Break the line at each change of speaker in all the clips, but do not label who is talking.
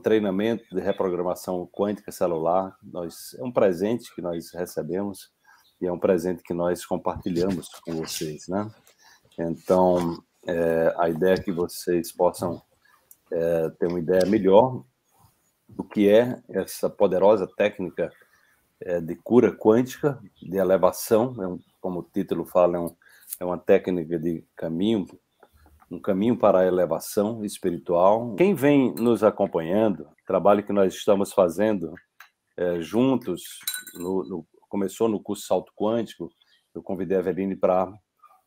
treinamento de reprogramação quântica celular. Nós, é um presente que nós recebemos e é um presente que nós compartilhamos com vocês, né? Então, é, a ideia é que vocês possam é, ter uma ideia melhor do que é essa poderosa técnica é, de cura quântica, de elevação, é um, como o título fala, é um, é uma técnica de caminho um caminho para a elevação espiritual. Quem vem nos acompanhando, trabalho que nós estamos fazendo é, juntos, no, no, começou no curso Salto Quântico, eu convidei a Eveline para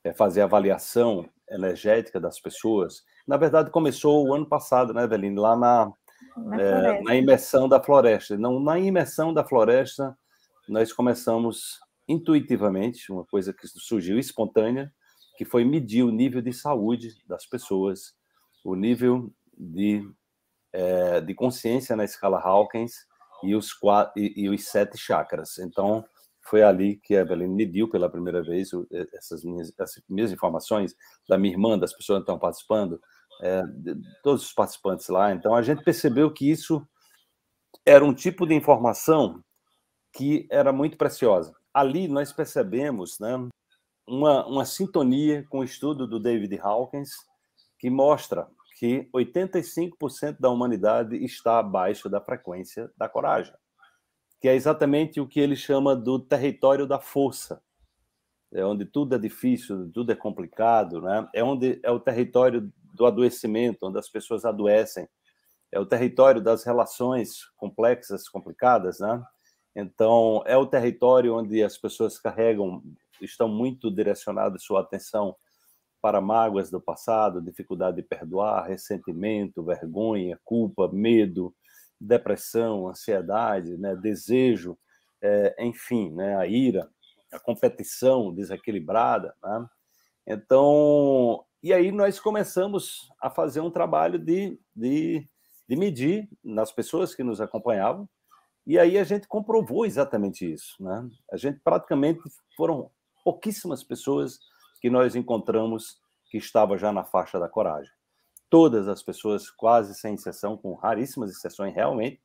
é, fazer avaliação energética das pessoas. Na verdade, começou o ano passado, né, Eveline? Lá na, na, é, na imersão da floresta. Não, na imersão da floresta, nós começamos intuitivamente, uma coisa que surgiu espontânea, que foi medir o nível de saúde das pessoas, o nível de, é, de consciência na escala Hawkins e os, quatro, e, e os sete chakras. Então, foi ali que a Evelyn mediu pela primeira vez essas minhas, essas minhas informações da minha irmã, das pessoas que estão participando, é, de, todos os participantes lá. Então, a gente percebeu que isso era um tipo de informação que era muito preciosa. Ali nós percebemos, né, uma, uma sintonia com o estudo do David Hawkins, que mostra que 85% da humanidade está abaixo da frequência da coragem, que é exatamente o que ele chama do território da força, é onde tudo é difícil, tudo é complicado, né? É onde é o território do adoecimento, onde as pessoas adoecem, é o território das relações complexas, complicadas, né? Então, é o território onde as pessoas carregam estão muito direcionadas sua atenção para mágoas do passado, dificuldade de perdoar, ressentimento, vergonha, culpa, medo, depressão, ansiedade, né, desejo, é, enfim, né, a ira, a competição desequilibrada. Né? Então, e aí nós começamos a fazer um trabalho de, de, de medir nas pessoas que nos acompanhavam, e aí a gente comprovou exatamente isso. Né? A gente praticamente foram pouquíssimas pessoas que nós encontramos que estava já na faixa da coragem. Todas as pessoas, quase sem exceção, com raríssimas exceções realmente,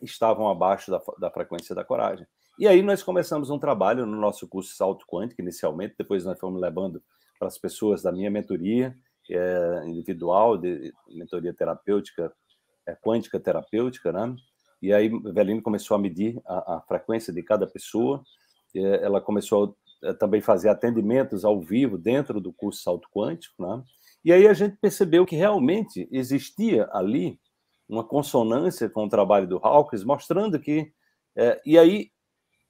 estavam abaixo da, da frequência da coragem. E aí nós começamos um trabalho no nosso curso Salto Quântico, inicialmente, depois nós fomos levando para as pessoas da minha mentoria é, individual, de, mentoria terapêutica, é, quântica terapêutica, né? E aí Velino começou a medir a, a frequência de cada pessoa é, ela começou a é, também fazer atendimentos ao vivo dentro do curso Salto Quântico, né? E aí a gente percebeu que realmente existia ali uma consonância com o trabalho do Hawkins, mostrando que é, e aí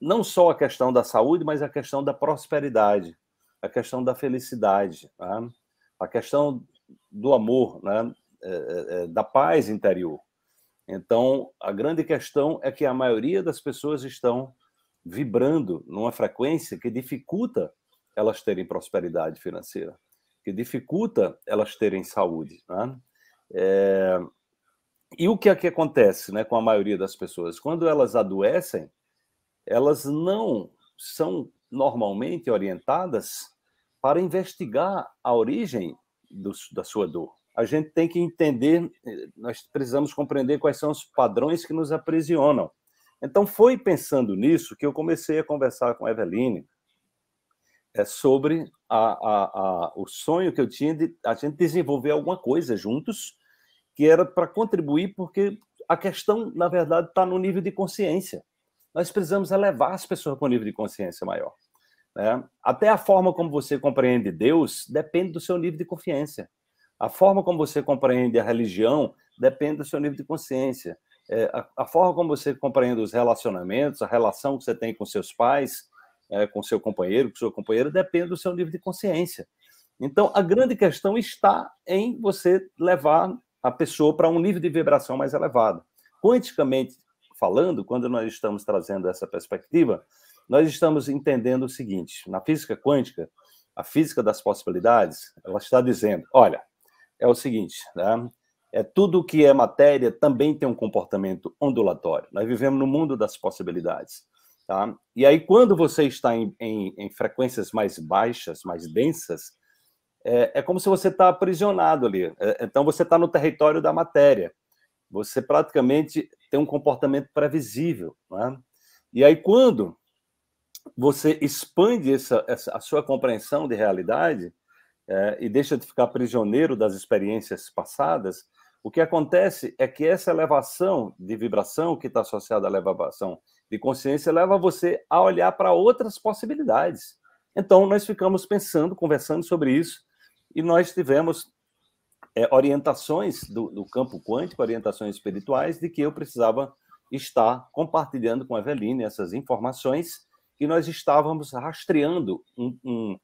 não só a questão da saúde, mas a questão da prosperidade, a questão da felicidade, né? a questão do amor, né? é, é, é da paz interior. Então, a grande questão é que a maioria das pessoas estão vibrando numa frequência que dificulta elas terem prosperidade financeira, que dificulta elas terem saúde. Né? É... E o que é que acontece né, com a maioria das pessoas? Quando elas adoecem, elas não são normalmente orientadas para investigar a origem do, da sua dor. A gente tem que entender, nós precisamos compreender quais são os padrões que nos aprisionam então, foi pensando nisso que eu comecei a conversar com a Eveline é, sobre a, a, a, o sonho que eu tinha de a gente desenvolver alguma coisa juntos, que era para contribuir, porque a questão, na verdade, está no nível de consciência. Nós precisamos elevar as pessoas para um nível de consciência maior. Né? Até a forma como você compreende Deus depende do seu nível de confiança. A forma como você compreende a religião depende do seu nível de consciência é, a, a, forma como você compreende os relacionamentos, a relação que você tem com seus pais, é, com seu companheiro, com sua companheira, depende do seu nível de consciência. Então, a grande questão está em você levar a pessoa para um nível de vibração mais elevado. Quanticamente falando, quando nós estamos trazendo essa perspectiva, nós estamos entendendo o seguinte: na física quântica, a física das possibilidades, ela está dizendo, olha, é o seguinte, né? É, tudo que é matéria também tem um comportamento ondulatório. Nós vivemos no mundo das possibilidades. Tá? E aí, quando você está em, em, em frequências mais baixas, mais densas, é, é como se você está aprisionado ali. É, então, você está no território da matéria. Você praticamente tem um comportamento previsível. Né? E aí, quando você expande essa, essa, a sua compreensão de realidade é, e deixa de ficar prisioneiro das experiências passadas, o que acontece é que essa elevação de vibração que está associada à elevação de consciência leva você a olhar para outras possibilidades. Então, nós ficamos pensando, conversando sobre isso, e nós tivemos é, orientações do, do, campo quântico, orientações espirituais, de que eu precisava estar compartilhando com a Eveline essas informações, e nós estávamos rastreando um, um,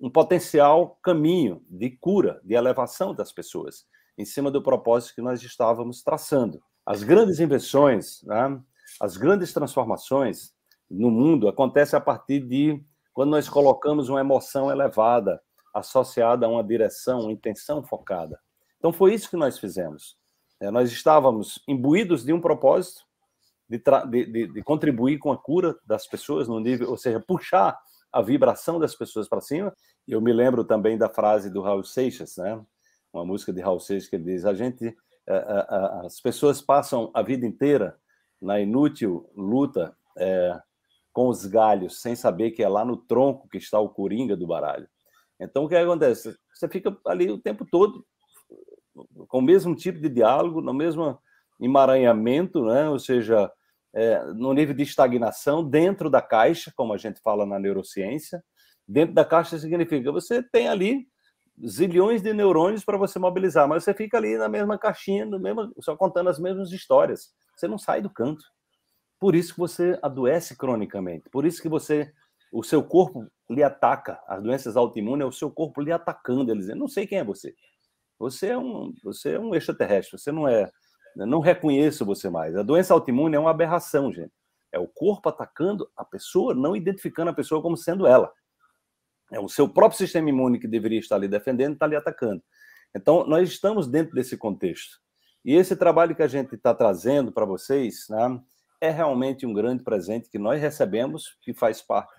um potencial caminho de cura, de elevação das pessoas em cima do propósito que nós estávamos traçando. As grandes invenções, né, as grandes transformações no mundo acontecem a partir de quando nós colocamos uma emoção elevada associada a uma direção, uma intenção focada. Então foi isso que nós fizemos. É, nós estávamos imbuídos de um propósito de, de, de, de, contribuir com a cura das pessoas no nível, ou seja, puxar a vibração das pessoas para cima. Eu me lembro também da frase do Raul Seixas, né? uma música de Raul Seixas que diz: a gente, a, a, as pessoas passam a vida inteira na inútil luta é, com os galhos, sem saber que é lá no tronco que está o coringa do baralho. Então, o que acontece? Você fica ali o tempo todo com o mesmo tipo de diálogo, no mesmo emaranhamento, né? ou seja, é, no nível de estagnação dentro da caixa, como a gente fala na neurociência. Dentro da caixa significa você tem ali zilhões de neurônios para você mobilizar, mas você fica ali na mesma caixinha, no mesmo, só contando as mesmas histórias. Você não sai do canto. Por isso que você adoece cronicamente. Por isso que você, o seu corpo lhe ataca. As doenças autoimunes é o seu corpo lhe atacando. Ele dizendo, não sei quem é você. Você é um, você é um extraterrestre. Você não é, não reconheço você mais. A doença autoimune é uma aberração, gente. É o corpo atacando a pessoa, não identificando a pessoa como sendo ela. É o seu próprio sistema imune que deveria estar ali defendendo, está ali atacando. Então, nós estamos dentro desse contexto. E esse trabalho que a gente está trazendo para vocês né, é realmente um grande presente que nós recebemos, que faz parte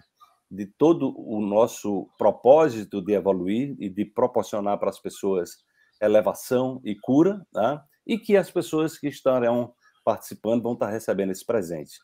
de todo o nosso propósito de evoluir e de proporcionar para as pessoas elevação e cura, né, e que as pessoas que estarão participando vão estar tá recebendo esse presente.